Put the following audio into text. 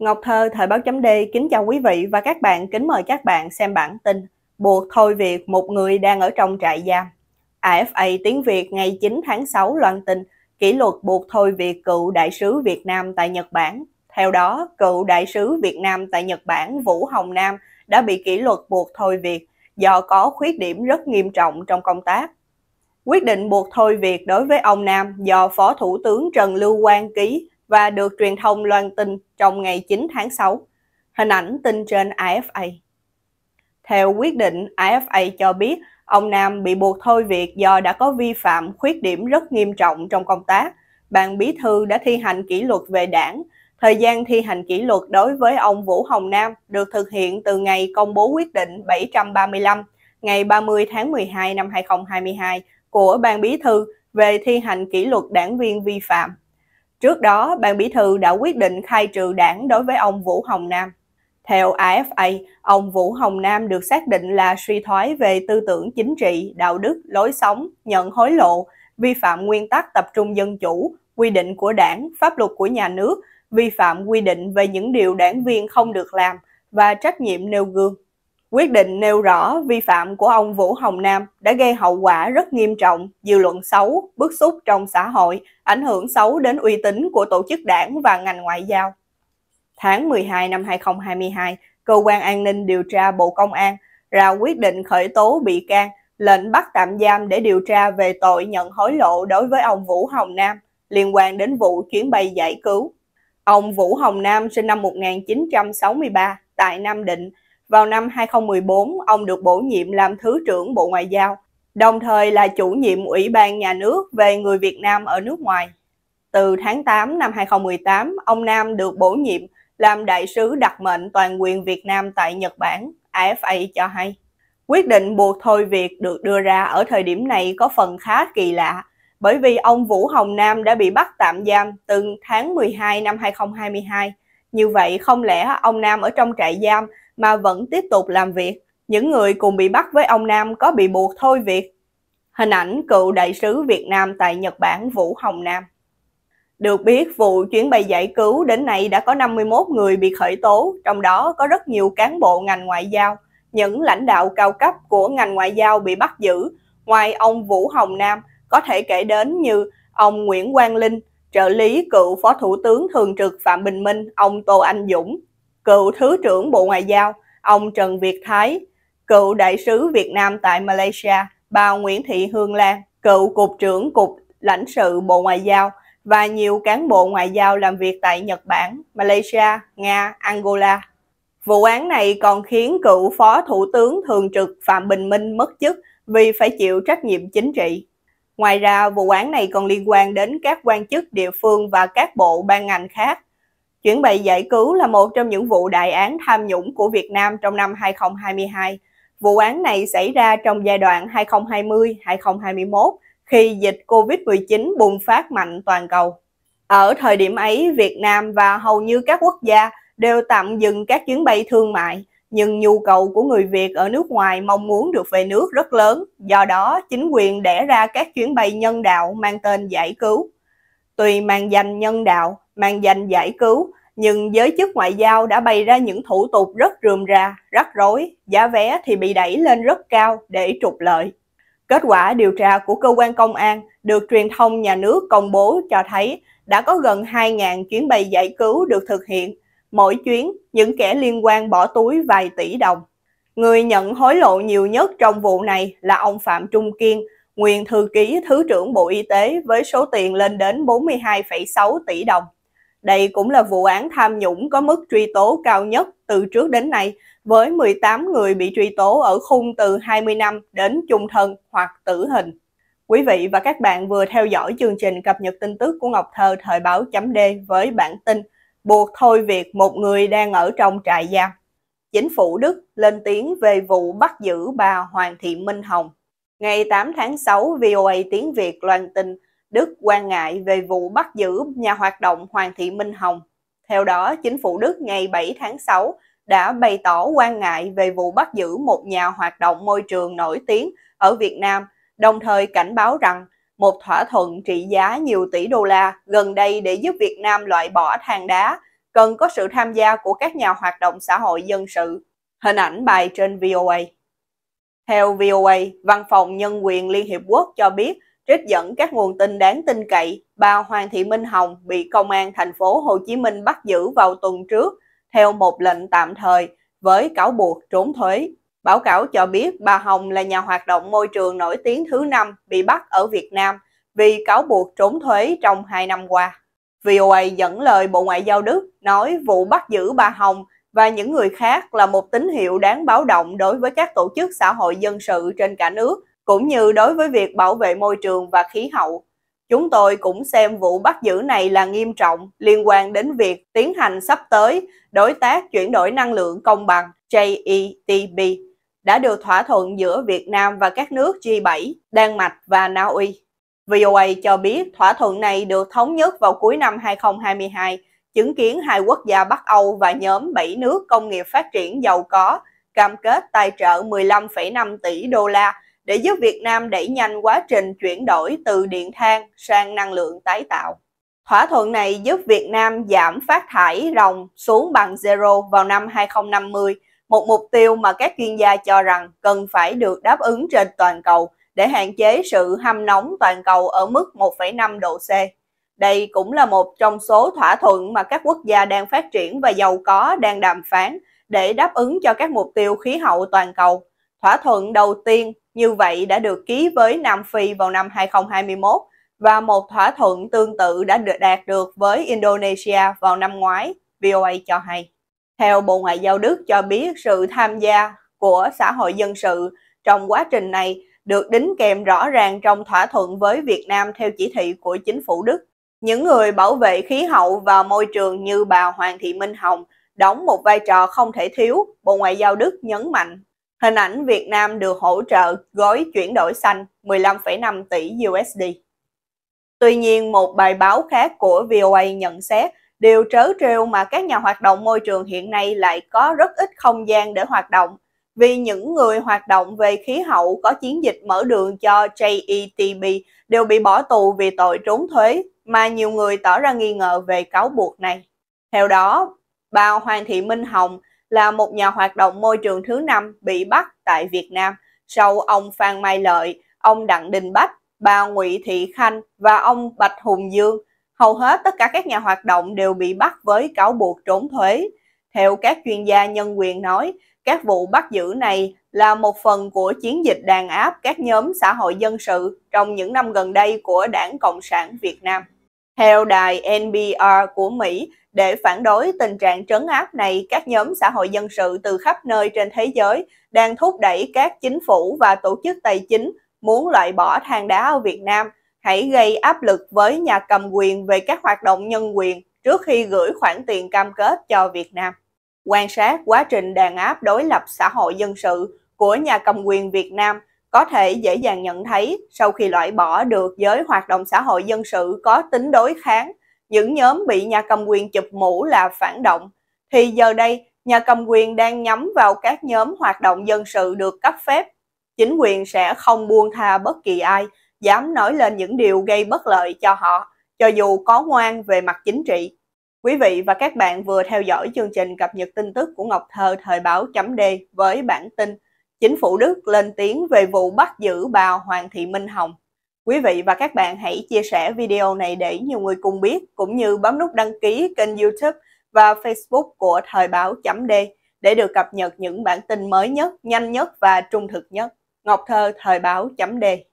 Ngọc Thơ, Thời báo chấm D, kính chào quý vị và các bạn, kính mời các bạn xem bản tin Buộc thôi việc một người đang ở trong trại giam. AFA Tiếng Việt ngày 9 tháng 6 loan tin kỷ luật buộc thôi việc cựu đại sứ Việt Nam tại Nhật Bản. Theo đó, cựu đại sứ Việt Nam tại Nhật Bản Vũ Hồng Nam đã bị kỷ luật buộc thôi việc do có khuyết điểm rất nghiêm trọng trong công tác. Quyết định buộc thôi việc đối với ông Nam do Phó Thủ tướng Trần Lưu Quang ký và được truyền thông loan tin trong ngày 9 tháng 6. Hình ảnh tin trên AFA. Theo quyết định, AFA cho biết ông Nam bị buộc thôi việc do đã có vi phạm khuyết điểm rất nghiêm trọng trong công tác. Ban bí thư đã thi hành kỷ luật về đảng. Thời gian thi hành kỷ luật đối với ông Vũ Hồng Nam được thực hiện từ ngày công bố quyết định 735 ngày 30 tháng 12 năm 2022 của Ban bí thư về thi hành kỷ luật đảng viên vi phạm Trước đó, Ban Bí thư đã quyết định khai trừ đảng đối với ông Vũ Hồng Nam. Theo AFA, ông Vũ Hồng Nam được xác định là suy thoái về tư tưởng chính trị, đạo đức, lối sống, nhận hối lộ, vi phạm nguyên tắc tập trung dân chủ, quy định của đảng, pháp luật của nhà nước, vi phạm quy định về những điều đảng viên không được làm và trách nhiệm nêu gương. Quyết định nêu rõ vi phạm của ông Vũ Hồng Nam đã gây hậu quả rất nghiêm trọng, dư luận xấu, bức xúc trong xã hội, ảnh hưởng xấu đến uy tín của tổ chức đảng và ngành ngoại giao. Tháng 12 năm 2022, Cơ quan An ninh điều tra Bộ Công an ra quyết định khởi tố bị can, lệnh bắt tạm giam để điều tra về tội nhận hối lộ đối với ông Vũ Hồng Nam liên quan đến vụ chuyến bay giải cứu. Ông Vũ Hồng Nam sinh năm 1963 tại Nam Định, vào năm 2014, ông được bổ nhiệm làm Thứ trưởng Bộ Ngoại giao, đồng thời là chủ nhiệm Ủy ban Nhà nước về người Việt Nam ở nước ngoài. Từ tháng 8 năm 2018, ông Nam được bổ nhiệm làm đại sứ đặc mệnh toàn quyền Việt Nam tại Nhật Bản, AFA cho hay. Quyết định buộc thôi việc được đưa ra ở thời điểm này có phần khá kỳ lạ, bởi vì ông Vũ Hồng Nam đã bị bắt tạm giam từ tháng 12 năm 2022. Như vậy không lẽ ông Nam ở trong trại giam mà vẫn tiếp tục làm việc. Những người cùng bị bắt với ông Nam có bị buộc thôi việc. Hình ảnh cựu đại sứ Việt Nam tại Nhật Bản Vũ Hồng Nam. Được biết, vụ chuyến bay giải cứu đến nay đã có 51 người bị khởi tố, trong đó có rất nhiều cán bộ ngành ngoại giao. Những lãnh đạo cao cấp của ngành ngoại giao bị bắt giữ, ngoài ông Vũ Hồng Nam, có thể kể đến như ông Nguyễn Quang Linh, trợ lý cựu Phó Thủ tướng Thường trực Phạm Bình Minh, ông Tô Anh Dũng, cựu Thứ trưởng Bộ Ngoại giao, ông Trần Việt Thái, cựu đại sứ Việt Nam tại Malaysia, bà Nguyễn Thị Hương Lan, cựu Cục trưởng Cục lãnh sự Bộ Ngoại giao và nhiều cán bộ ngoại giao làm việc tại Nhật Bản, Malaysia, Nga, Angola. Vụ án này còn khiến cựu Phó Thủ tướng Thường trực Phạm Bình Minh mất chức vì phải chịu trách nhiệm chính trị. Ngoài ra, vụ án này còn liên quan đến các quan chức địa phương và các bộ ban ngành khác Chuyển bị giải cứu là một trong những vụ đại án tham nhũng của Việt Nam trong năm 2022. Vụ án này xảy ra trong giai đoạn 2020-2021 khi dịch COVID-19 bùng phát mạnh toàn cầu. Ở thời điểm ấy, Việt Nam và hầu như các quốc gia đều tạm dừng các chuyến bay thương mại, nhưng nhu cầu của người Việt ở nước ngoài mong muốn được về nước rất lớn, do đó chính quyền đẻ ra các chuyến bay nhân đạo mang tên giải cứu. Tùy mang danh nhân đạo, mang danh giải cứu, nhưng giới chức ngoại giao đã bày ra những thủ tục rất rườm rà, rắc rối, giá vé thì bị đẩy lên rất cao để trục lợi. Kết quả điều tra của cơ quan công an được truyền thông nhà nước công bố cho thấy đã có gần 2.000 chuyến bay giải cứu được thực hiện. Mỗi chuyến, những kẻ liên quan bỏ túi vài tỷ đồng. Người nhận hối lộ nhiều nhất trong vụ này là ông Phạm Trung Kiên, nguyên thư ký Thứ trưởng Bộ Y tế với số tiền lên đến 42,6 tỷ đồng. Đây cũng là vụ án tham nhũng có mức truy tố cao nhất từ trước đến nay, với 18 người bị truy tố ở khung từ 20 năm đến chung thân hoặc tử hình. Quý vị và các bạn vừa theo dõi chương trình cập nhật tin tức của Ngọc Thơ thời báo chấm D với bản tin buộc thôi việc một người đang ở trong trại giam. Chính phủ Đức lên tiếng về vụ bắt giữ bà Hoàng Thị Minh Hồng. Ngày 8 tháng 6, VOA tiếng Việt loan tin Đức quan ngại về vụ bắt giữ nhà hoạt động Hoàng Thị Minh Hồng. Theo đó, chính phủ Đức ngày 7 tháng 6 đã bày tỏ quan ngại về vụ bắt giữ một nhà hoạt động môi trường nổi tiếng ở Việt Nam, đồng thời cảnh báo rằng một thỏa thuận trị giá nhiều tỷ đô la gần đây để giúp Việt Nam loại bỏ than đá cần có sự tham gia của các nhà hoạt động xã hội dân sự. Hình ảnh bài trên VOA. Theo VOA, Văn phòng Nhân quyền Liên Hiệp Quốc cho biết trích dẫn các nguồn tin đáng tin cậy, bà Hoàng Thị Minh Hồng bị công an thành phố Hồ Chí Minh bắt giữ vào tuần trước theo một lệnh tạm thời với cáo buộc trốn thuế. Báo cáo cho biết bà Hồng là nhà hoạt động môi trường nổi tiếng thứ năm bị bắt ở Việt Nam vì cáo buộc trốn thuế trong 2 năm qua. VOA dẫn lời Bộ Ngoại giao Đức nói vụ bắt giữ bà Hồng và những người khác là một tín hiệu đáng báo động đối với các tổ chức xã hội dân sự trên cả nước cũng như đối với việc bảo vệ môi trường và khí hậu. Chúng tôi cũng xem vụ bắt giữ này là nghiêm trọng liên quan đến việc tiến hành sắp tới đối tác chuyển đổi năng lượng công bằng JETB đã được thỏa thuận giữa Việt Nam và các nước G7, Đan Mạch và Na Uy. VOA cho biết thỏa thuận này được thống nhất vào cuối năm 2022, chứng kiến hai quốc gia Bắc Âu và nhóm 7 nước công nghiệp phát triển giàu có cam kết tài trợ 15,5 tỷ đô la để giúp Việt Nam đẩy nhanh quá trình chuyển đổi từ điện than sang năng lượng tái tạo. Thỏa thuận này giúp Việt Nam giảm phát thải rồng xuống bằng zero vào năm 2050, một mục tiêu mà các chuyên gia cho rằng cần phải được đáp ứng trên toàn cầu để hạn chế sự hâm nóng toàn cầu ở mức 1,5 độ C. Đây cũng là một trong số thỏa thuận mà các quốc gia đang phát triển và giàu có đang đàm phán để đáp ứng cho các mục tiêu khí hậu toàn cầu Thỏa thuận đầu tiên như vậy đã được ký với Nam Phi vào năm 2021 và một thỏa thuận tương tự đã được đạt được với Indonesia vào năm ngoái, VOA cho hay. Theo Bộ Ngoại giao Đức cho biết sự tham gia của xã hội dân sự trong quá trình này được đính kèm rõ ràng trong thỏa thuận với Việt Nam theo chỉ thị của chính phủ Đức. Những người bảo vệ khí hậu và môi trường như bà Hoàng Thị Minh Hồng đóng một vai trò không thể thiếu, Bộ Ngoại giao Đức nhấn mạnh Hình ảnh Việt Nam được hỗ trợ gói chuyển đổi xanh 15,5 tỷ USD. Tuy nhiên, một bài báo khác của VOA nhận xét điều trớ trêu mà các nhà hoạt động môi trường hiện nay lại có rất ít không gian để hoạt động vì những người hoạt động về khí hậu có chiến dịch mở đường cho JETB đều bị bỏ tù vì tội trốn thuế mà nhiều người tỏ ra nghi ngờ về cáo buộc này. Theo đó, bà Hoàng Thị Minh Hồng, là một nhà hoạt động môi trường thứ năm bị bắt tại Việt Nam sau ông Phan Mai Lợi, ông Đặng Đình Bách, bà Nguyễn Thị Khanh và ông Bạch Hùng Dương. Hầu hết tất cả các nhà hoạt động đều bị bắt với cáo buộc trốn thuế. Theo các chuyên gia nhân quyền nói, các vụ bắt giữ này là một phần của chiến dịch đàn áp các nhóm xã hội dân sự trong những năm gần đây của Đảng Cộng sản Việt Nam. Theo đài NPR của Mỹ, để phản đối tình trạng trấn áp này, các nhóm xã hội dân sự từ khắp nơi trên thế giới đang thúc đẩy các chính phủ và tổ chức tài chính muốn loại bỏ than đá ở Việt Nam, hãy gây áp lực với nhà cầm quyền về các hoạt động nhân quyền trước khi gửi khoản tiền cam kết cho Việt Nam. Quan sát quá trình đàn áp đối lập xã hội dân sự của nhà cầm quyền Việt Nam có thể dễ dàng nhận thấy sau khi loại bỏ được giới hoạt động xã hội dân sự có tính đối kháng, những nhóm bị nhà cầm quyền chụp mũ là phản động, thì giờ đây nhà cầm quyền đang nhắm vào các nhóm hoạt động dân sự được cấp phép. Chính quyền sẽ không buông tha bất kỳ ai, dám nói lên những điều gây bất lợi cho họ, cho dù có ngoan về mặt chính trị. Quý vị và các bạn vừa theo dõi chương trình cập nhật tin tức của Ngọc Thơ thời báo chấm D với bản tin chính phủ Đức lên tiếng về vụ bắt giữ bà Hoàng Thị Minh Hồng. Quý vị và các bạn hãy chia sẻ video này để nhiều người cùng biết, cũng như bấm nút đăng ký kênh youtube và facebook của Thời báo chấm D để được cập nhật những bản tin mới nhất, nhanh nhất và trung thực nhất. Ngọc Thơ Thời báo chấm D